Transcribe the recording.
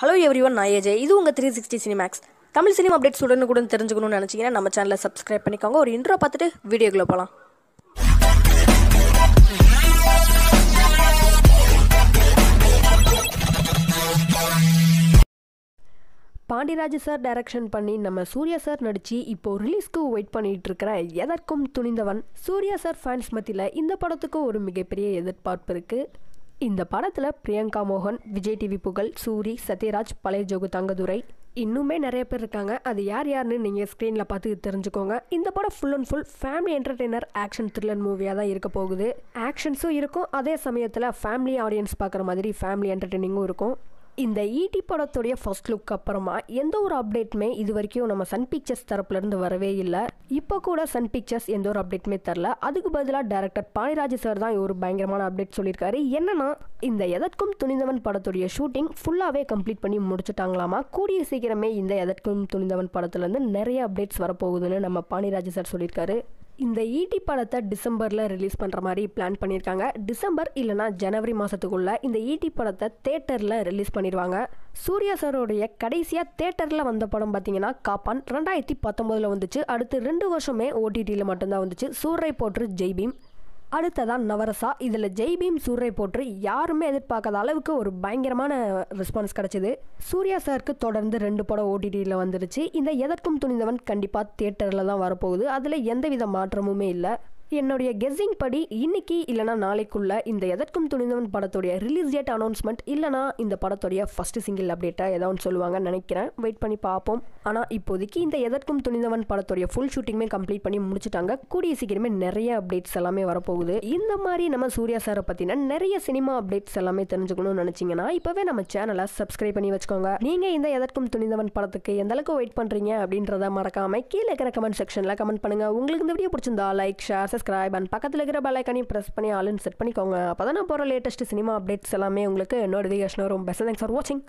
hello everyone நான் AJ இது உங்கள் three sixty Cinemax Tamil cinema updates கூட தெரிஞ்சுக்கணும்னு நினச்சிங்கன்னா நம்ம சேனலை சப்ஸ்கிரைப் பண்ணிக்கோங்க ஒரு இன்ட்ரோ பார்த்துட்டு வீடியோக்குள்ளே போகலாம் பாண்டிராஜ் சார் டைரக்ஷன் பண்ணி நம்ம சூர்யா சார் நடித்து இப்போ ரிலீஸ்க்கு வெயிட் பண்ணிட்டு இருக்கிற எதற்கும் துணிந்தவன் சூர்யா சார் ஃபேன்ஸ் மத்தியில் இந்த படத்துக்கும் ஒரு மிகப்பெரிய எதிர்பார்ப்பு இருக்குது இந்த படத்தில் பிரியங்கா மோகன் விஜய் டிவி புகழ் சூரி சத்யராஜ் பழைய ஜோகு தங்கதுரை இன்னுமே நிறைய பேர் இருக்காங்க அது யார் யாருன்னு நீங்கள் ஸ்க்ரீனில் பார்த்து தெரிஞ்சுக்கோங்க இந்த படம் full and full family entertainer action thriller மூவியாக தான் இருக்க போகுது ஆக்ஷன்ஸும் இருக்கும் அதே சமயத்தில் ஃபேமிலி ஆடியன்ஸ் பார்க்குற மாதிரி ஃபேமிலி என்டர்டெய்னிங்கும் இருக்கும் இந்த ஈட்டி e படத்துடைய ஃபர்ஸ்ட் லுக் அப்புறமா எந்த ஒரு அப்டேட்டுமே இது வரைக்கும் நம்ம சன் பிக்சர்ஸ் தரப்புலேருந்து வரவே இல்லை இப்போ கூட சன் பிக்சர்ஸ் எந்த ஒரு அப்டேட்டுமே தரல அதுக்கு பதிலாக டேரக்டர் பாணிராஜ் சார் தான் ஒரு பயங்கரமான அப்டேட் சொல்லியிருக்காரு என்னன்னா இந்த எதற்கும் துணிந்தவன் படத்துடைய ஷூட்டிங் ஃபுல்லாகவே கம்ப்ளீட் பண்ணி முடிச்சுட்டாங்களாமா கூடிய சீக்கிரமே இந்த எதற்கும் துணிந்தவன் படத்துலேருந்து நிறைய அப்டேட்ஸ் வரப்போகுதுன்னு நம்ம பாணிராஜ் சார் சொல்லியிருக்காரு இந்த ஈட்டி e படத்தை டிசம்பரில் ரிலீஸ் பண்ணுற மாதிரி பிளான் பண்ணியிருக்காங்க டிசம்பர் இல்லைனா ஜனவரி மாதத்துக்குள்ளே இந்த ஈட்டி e படத்தை தேட்டரில் ரிலீஸ் பண்ணிடுவாங்க சூர்யா சாரோடைய கடைசியாக தேட்டரில் வந்த படம் பார்த்தீங்கன்னா காப்பான் ரெண்டாயிரத்தி பத்தொம்போதில் வந்துச்சு அடுத்து ரெண்டு வருஷமே ஓடிடியில் மட்டும்தான் வந்துச்சு சூரை போற்று ஜெய்பீம் அடுத்ததான் நவரசா இதில் ஜெய்பீம் சூரை போட்டு யாருமே எதிர்பார்க்காத அளவுக்கு ஒரு பயங்கரமான ரெஸ்பான்ஸ் கிடச்சிது சூர்யா சாருக்கு தொடர்ந்து ரெண்டு படம் ஓடிடியில் வந்துருச்சு இந்த எதற்கும் துணிந்தவன் கண்டிப்பாக தியேட்டரில் தான் வரப்போகுது அதில் எந்தவித மாற்றமுமே இல்லை என்னுடைய கெஸ்ஸிங் படி இன்னைக்கு இல்லைனா நாளைக்குள்ள இந்த எதற்கும் துணிந்தவன் படத்துடைய ரிலீஸ் டேட் அனௌன்ஸ்மெண்ட் இல்லைனா இந்த படத்துடைய ஃபஸ்ட்டு சிங்கிள் அப்டேட்டாக ஏதோ ஒன்று சொல்லுவாங்கன்னு நினைக்கிறேன் வெயிட் பண்ணி பார்ப்போம் ஆனால் இப்போதைக்கு இந்த எதற்கும் துணிந்தவன் படத்துடைய ஃபுல் ஷூட்டிங்குமே கம்ப்ளீட் பண்ணி முடிச்சுட்டாங்க கூடிய சீக்கிரமே நிறைய அப்டேட்ஸ் எல்லாமே வரப்போகுது இந்த மாதிரி நம்ம சூர்யா சாரை பார்த்தீங்கன்னா நிறைய சினிமா அப்டேட்ஸ் எல்லாமே தெரிஞ்சுக்கணும்னு நினச்சிங்கன்னா இப்போவே நம்ம சேனலை சப்ஸ்கிரைப் பண்ணி வச்சுக்கோங்க நீங்கள் இந்த எதற்கும் துணிந்தவன் படத்துக்கு எந்த அளவுக்கு வெயிட் பண்ணுறீங்க அப்படின்றத மறக்காமல் கீழே இருக்கிற கமெண்ட் செக்ஷனில் கமெண்ட் பண்ணுங்கள் உங்களுக்கு இந்த வீடியோ பிடிச்சிருந்தா லைக் ஷேர் சப்ஸ்கிரைப் அண்ட் பக்கத்தில் இருக்கிற பெல்லைக்கனையும் ப்ரெஸ் பண்ணி ஆளுன்னு செட் பண்ணிக்கோங்க அப்போ தான் நான் போகிற லேட்டஸ்ட் சினிமா அப்டேட்ஸ் எல்லாமே உங்களுக்கு நோட்டிஃபிகேஷன் ரொம்ப பெஸ்ட் தேங்க்ஸ் ஃபார் வாட்சிங்